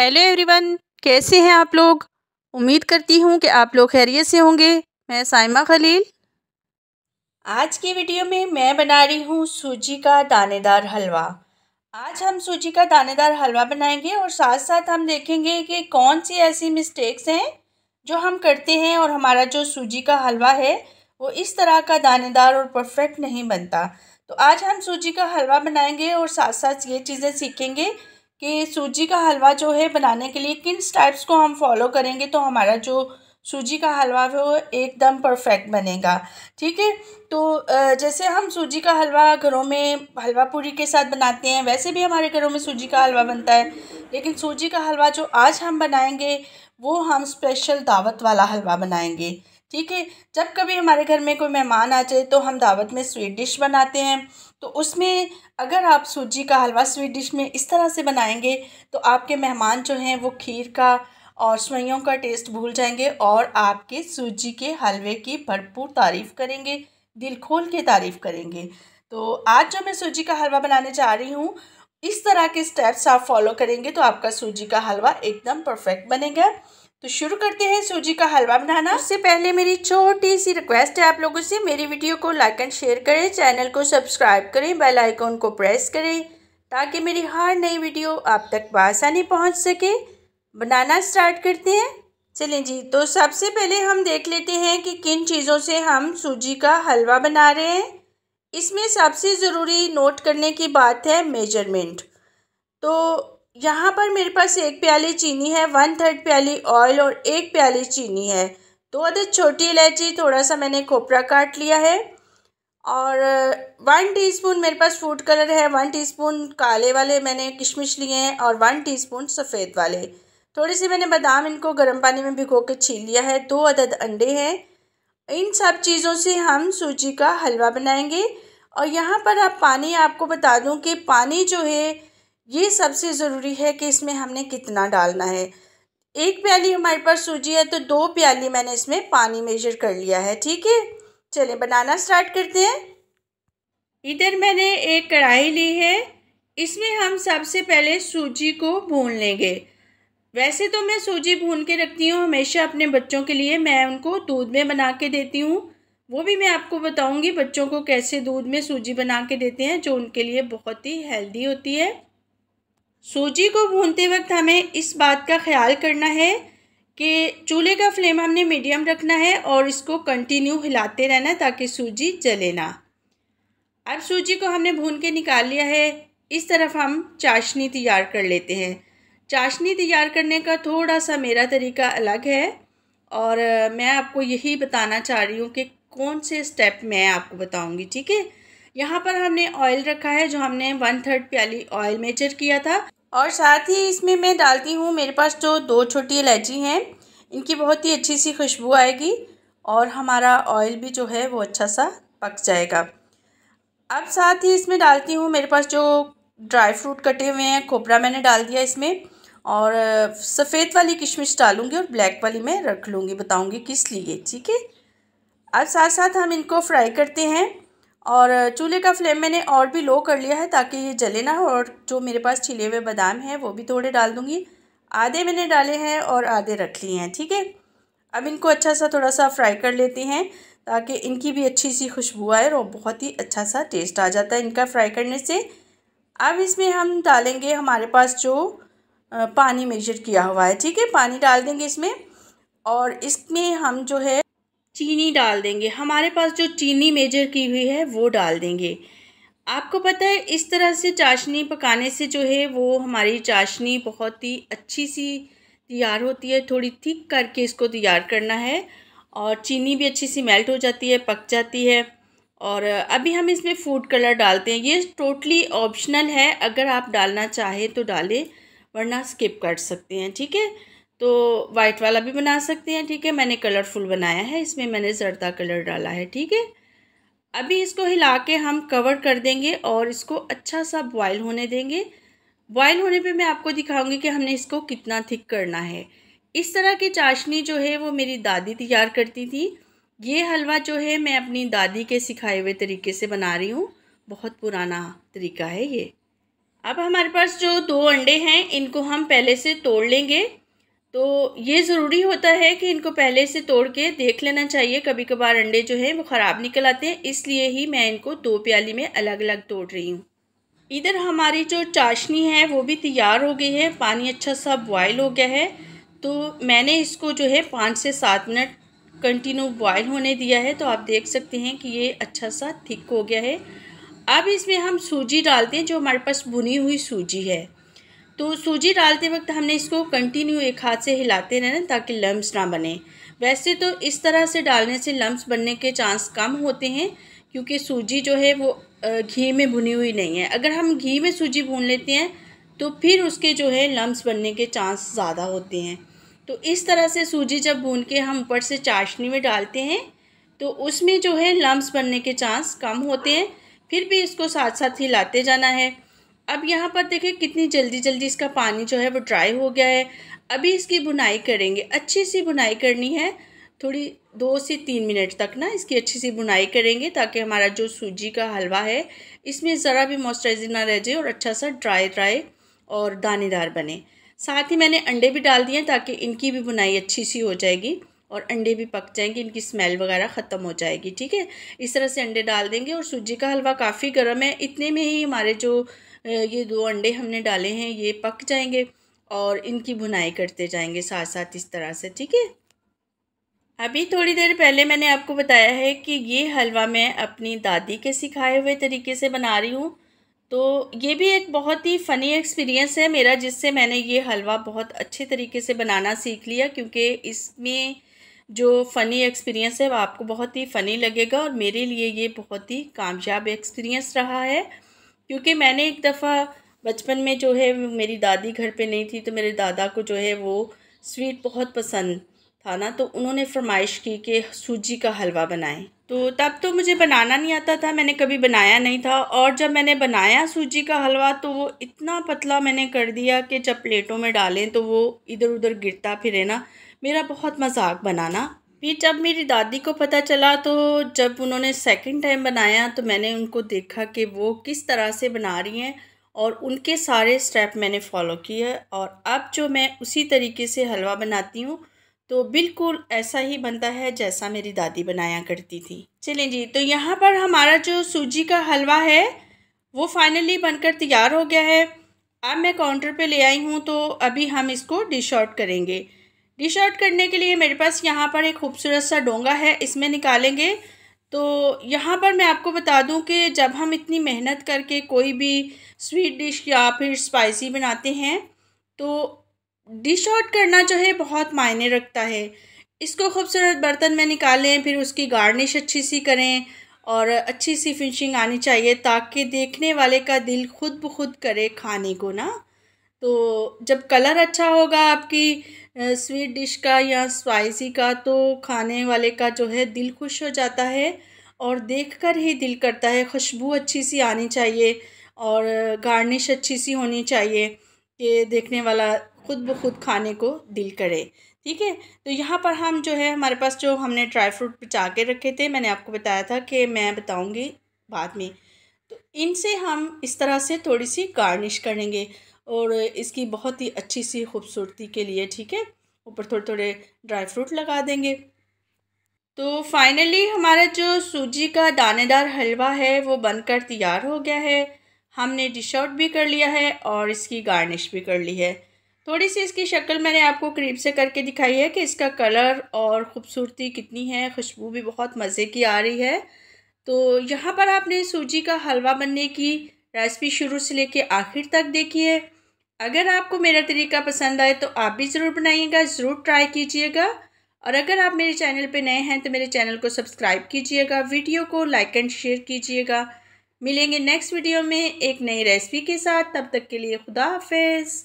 hello everyone कैसे हैं आप लोग उम्मीद करती हूँ कि आप लोग खैरियत से होंगे मैं साइमा खलील आज की वीडियो में मैं बना रही हूँ सूजी का दानेदार हलवा आज हम सूजी का दानेदार हलवा बनाएंगे और साथ साथ हम देखेंगे कि कौन सी ऐसी मिस्टेक्स हैं जो हम करते हैं और हमारा जो सूजी का हलवा है वो इस तरह का दानेदार और परफेक्ट नहीं बनता तो आज हम सूजी का हलवा बनाएंगे और साथ साथ ये चीज़ें सीखेंगे कि सूजी का हलवा जो है बनाने के लिए किन स्टेप्स को हम फॉलो करेंगे तो हमारा जो सूजी का हलवा है वो एकदम परफेक्ट बनेगा ठीक है तो जैसे हम सूजी का हलवा घरों में हलवा पूरी के साथ बनाते हैं वैसे भी हमारे घरों में सूजी का हलवा बनता है लेकिन सूजी का हलवा जो आज हम बनाएंगे वो हम स्पेशल दावत वाला हलवा बनाएंगे ठीक है जब कभी हमारे घर में कोई मेहमान आ जाए तो हम दावत में स्वीट डिश बनाते हैं तो उसमें अगर आप सूजी का हलवा स्वीट डिश में इस तरह से बनाएंगे तो आपके मेहमान जो हैं वो खीर का और सवैयों का टेस्ट भूल जाएंगे और आपके सूजी के हलवे की भरपूर तारीफ़ करेंगे दिल खोल के तारीफ़ करेंगे तो आज जो मैं सूजी का हलवा बनाने जा रही हूँ इस तरह के स्टेप्स आप फॉलो करेंगे तो आपका सूजी का हलवा एकदम परफेक्ट बनेगा तो शुरू करते हैं सूजी का हलवा बनाना उससे पहले मेरी छोटी सी रिक्वेस्ट है आप लोगों से मेरी वीडियो को लाइक एंड शेयर करें चैनल को सब्सक्राइब करें बेल आइकॉन को प्रेस करें ताकि मेरी हर नई वीडियो आप तक बसानी पहुंच सके बनाना स्टार्ट करते हैं चलें जी तो सबसे पहले हम देख लेते हैं कि किन चीज़ों से हम सूजी का हलवा बना रहे हैं इसमें सबसे ज़रूरी नोट करने की बात है मेजरमेंट तो यहाँ पर मेरे पास एक प्याली चीनी है वन थर्ड प्याली ऑयल और एक प्याली चीनी है दो अदद छोटी इलायची थोड़ा सा मैंने खोपरा काट लिया है और वन uh, टीस्पून मेरे पास फूड कलर है वन टीस्पून काले वाले मैंने किशमिश लिए हैं और वन टीस्पून सफ़ेद वाले थोड़े से मैंने बादाम इनको गर्म पानी में भिगो के छीन लिया है दो अदद अंडे हैं इन सब चीज़ों से हम सूजी का हलवा बनाएंगे और यहाँ पर आप पानी आपको बता दूँ कि पानी जो है ये सबसे ज़रूरी है कि इसमें हमने कितना डालना है एक प्याली हमारे पास सूजी है तो दो प्याली मैंने इसमें पानी मेजर कर लिया है ठीक है चलिए बनाना स्टार्ट करते हैं इधर मैंने एक कढ़ाई ली है इसमें हम सबसे पहले सूजी को भून लेंगे वैसे तो मैं सूजी भून के रखती हूँ हमेशा अपने बच्चों के लिए मैं उनको दूध में बना के देती हूँ वो भी मैं आपको बताऊँगी बच्चों को कैसे दूध में सूजी बना के देते हैं जो उनके लिए बहुत ही हेल्दी होती है सूजी को भूनते वक्त हमें इस बात का ख्याल करना है कि चूल्हे का फ्लेम हमने मीडियम रखना है और इसको कंटिन्यू हिलाते रहना ताकि सूजी जले ना अब सूजी को हमने भून के निकाल लिया है इस तरफ हम चाशनी तैयार कर लेते हैं चाशनी तैयार करने का थोड़ा सा मेरा तरीका अलग है और मैं आपको यही बताना चाह रही हूँ कि कौन से स्टेप मैं आपको बताऊँगी ठीक है यहाँ पर हमने ऑयल रखा है जो हमने वन थर्ड प्याली ऑयल मेजर किया था और साथ ही इसमें मैं डालती हूँ मेरे पास जो दो छोटी इलायची हैं इनकी बहुत ही अच्छी सी खुशबू आएगी और हमारा ऑयल भी जो है वो अच्छा सा पक जाएगा अब साथ ही इसमें डालती हूँ मेरे पास जो ड्राई फ्रूट कटे हुए हैं खोपरा मैंने डाल दिया इसमें और सफ़ेद वाली किशमिश डालूँगी और ब्लैक वाली मैं रख लूँगी बताऊँगी किस लिए ठीक है अब साथ साथ हम इनको फ्राई करते हैं और चूल्हे का फ्लेम मैंने और भी लो कर लिया है ताकि ये जले ना हो और जो मेरे पास छिले हुए बादाम हैं वो भी थोड़े डाल दूँगी आधे मैंने डाले हैं और आधे रख लिए हैं ठीक है अब इनको अच्छा सा थोड़ा सा फ्राई कर लेते हैं ताकि इनकी भी अच्छी सी खुशबू आए और बहुत ही अच्छा सा टेस्ट आ जाता है इनका फ्राई करने से अब इसमें हम डालेंगे हमारे पास जो पानी मेजर किया हुआ है ठीक है पानी डाल देंगे इसमें और इसमें हम जो है चीनी डाल देंगे हमारे पास जो चीनी मेजर की हुई है वो डाल देंगे आपको पता है इस तरह से चाशनी पकाने से जो है वो हमारी चाशनी बहुत ही अच्छी सी तैयार होती है थोड़ी थिक करके इसको तैयार करना है और चीनी भी अच्छी सी मेल्ट हो जाती है पक जाती है और अभी हम इसमें फूड कलर डालते हैं ये टोटली ऑप्शनल है अगर आप डालना चाहें तो डालें वरना स्किप कर सकते हैं ठीक है तो वाइट वाला भी बना सकते हैं ठीक है मैंने कलरफुल बनाया है इसमें मैंने जर्दा कलर डाला है ठीक है अभी इसको हिला के हम कवर कर देंगे और इसको अच्छा सा बॉयल होने देंगे बॉयल होने पे मैं आपको दिखाऊंगी कि हमने इसको कितना थिक करना है इस तरह की चाशनी जो है वो मेरी दादी तैयार करती थी ये हलवा जो है मैं अपनी दादी के सिखाए हुए तरीके से बना रही हूँ बहुत पुराना तरीका है ये अब हमारे पास जो दो अंडे हैं इनको हम पहले से तोड़ लेंगे तो ये ज़रूरी होता है कि इनको पहले से तोड़ के देख लेना चाहिए कभी कभार अंडे जो हैं वो ख़राब निकल आते हैं इसलिए ही मैं इनको दो प्याली में अलग अलग तोड़ रही हूँ इधर हमारी जो चाशनी है वो भी तैयार हो गई है पानी अच्छा सा बॉयल हो गया है तो मैंने इसको जो है पाँच से सात मिनट कंटिन्यू बॉयल होने दिया है तो आप देख सकते हैं कि ये अच्छा सा थिक हो गया है अब इसमें हम सूजी डालते हैं जो हमारे पास भुनी हुई सूजी है तो सूजी डालते वक्त हमने इसको कंटिन्यू एक हाथ से हिलाते रहना ताकि लम्ब्स ना बने वैसे तो इस तरह से डालने से लम्ब्स बनने के चांस कम होते हैं क्योंकि सूजी जो है वो घी में भुनी हुई नहीं है अगर हम घी में सूजी भून लेते हैं तो फिर उसके जो है लम्ब्स बनने के चांस ज़्यादा होते हैं तो इस तरह से सूजी जब भून के हम ऊपर से चाशनी में डालते हैं तो उसमें जो है लम्ब्स बनने के चांस कम होते हैं फिर भी इसको साथ साथ हिलाते जाना है अब यहाँ पर देखें कितनी जल्दी जल्दी इसका पानी जो है वो ड्राई हो गया है अभी इसकी बुनाई करेंगे अच्छी सी बुनाई करनी है थोड़ी दो से तीन मिनट तक ना इसकी अच्छी सी बुनाई करेंगे ताकि हमारा जो सूजी का हलवा है इसमें ज़रा भी मॉइस्चराइजर ना रह जाए और अच्छा सा ड्राई ड्राई और दानेदार बने साथ ही मैंने अंडे भी डाल दिए ताकि इनकी भी बुनाई अच्छी सी हो जाएगी और अंडे भी पक जाएंगे इनकी स्मेल वगैरह ख़त्म हो जाएगी ठीक है इस तरह से अंडे डाल देंगे और सूजी का हलवा काफ़ी गर्म है इतने में ही हमारे जो ये दो अंडे हमने डाले हैं ये पक जाएंगे और इनकी भुनाई करते जाएंगे साथ साथ इस तरह से ठीक है अभी थोड़ी देर पहले मैंने आपको बताया है कि ये हलवा मैं अपनी दादी के सिखाए हुए तरीके से बना रही हूँ तो ये भी एक बहुत ही फ़नी एक्सपीरियंस है मेरा जिससे मैंने ये हलवा बहुत अच्छे तरीके से बनाना सीख लिया क्योंकि इसमें जो फ़नी एक्सपीरियंस है वो आपको बहुत ही फ़नी लगेगा और मेरे लिए ये बहुत ही कामयाब एक्सपीरियंस रहा है क्योंकि मैंने एक दफ़ा बचपन में जो है मेरी दादी घर पे नहीं थी तो मेरे दादा को जो है वो स्वीट बहुत पसंद था ना तो उन्होंने फरमाइश की कि सूजी का हलवा बनाएं तो तब तो मुझे बनाना नहीं आता था मैंने कभी बनाया नहीं था और जब मैंने बनाया सूजी का हलवा तो वो इतना पतला मैंने कर दिया कि जब प्लेटों में डालें तो वो इधर उधर गिरता फिरे ना मेरा बहुत मजाक बनाना फिर जब मेरी दादी को पता चला तो जब उन्होंने सेकंड टाइम बनाया तो मैंने उनको देखा कि वो किस तरह से बना रही हैं और उनके सारे स्टेप मैंने फॉलो किए और अब जो मैं उसी तरीके से हलवा बनाती हूँ तो बिल्कुल ऐसा ही बनता है जैसा मेरी दादी बनाया करती थी चलें जी तो यहाँ पर हमारा जो सूजी का हलवा है वो फाइनली बनकर तैयार हो गया है अब मैं काउंटर पे ले आई हूँ तो अभी हम इसको डिश आउट करेंगे डिश आउट करने के लिए मेरे पास यहाँ पर एक खूबसूरत सा डोंगा है इसमें निकालेंगे तो यहाँ पर मैं आपको बता दूँ कि जब हम इतनी मेहनत करके कोई भी स्वीट डिश या फिर स्पाइसी बनाते हैं तो डिश आउट करना जो है बहुत मायने रखता है इसको खूबसूरत बर्तन में निकालें फिर उसकी गार्निश अच्छी सी करें और अच्छी सी फिनिशिंग आनी चाहिए ताकि देखने वाले का दिल खुद ब खुद करे खाने को ना तो जब कलर अच्छा होगा आपकी स्वीट डिश का या स्पाइसी का तो खाने वाले का जो है दिल खुश हो जाता है और देखकर ही दिल करता है खुशबू अच्छी सी आनी चाहिए और गार्निश अच्छी सी होनी चाहिए कि देखने वाला खुद ब खुद खाने को दिल करे ठीक है तो यहाँ पर हम जो है हमारे पास जो हमने ड्राई फ्रूट बचा के रखे थे मैंने आपको बताया था कि मैं बताऊँगी बाद में तो इनसे हम इस तरह से थोड़ी सी गार्निश करेंगे और इसकी बहुत ही अच्छी सी खूबसूरती के लिए ठीक है ऊपर थोड़े थोड़े ड्राई फ्रूट लगा देंगे तो फाइनली हमारा जो सूजी का दानेदार हलवा है वो बनकर तैयार हो गया है हमने डिश आउट भी कर लिया है और इसकी गार्निश भी कर ली है थोड़ी सी इसकी शक्ल मैंने आपको करीब से करके दिखाई है कि इसका कलर और ख़ूबसूरती कितनी है खुशबू भी बहुत मज़े की आ रही है तो यहाँ पर आपने सूजी का हलवा बनने की रेसिपी शुरू से लेके आखिर तक देखी है अगर आपको मेरा तरीका पसंद आए तो आप भी ज़रूर बनाइएगा ज़रूर ट्राई कीजिएगा और अगर आप मेरे चैनल पर नए हैं तो मेरे चैनल को सब्सक्राइब कीजिएगा वीडियो को लाइक एंड शेयर कीजिएगा मिलेंगे नेक्स्ट वीडियो में एक नई रेसिपी के साथ तब तक के लिए खुदा हाफिज़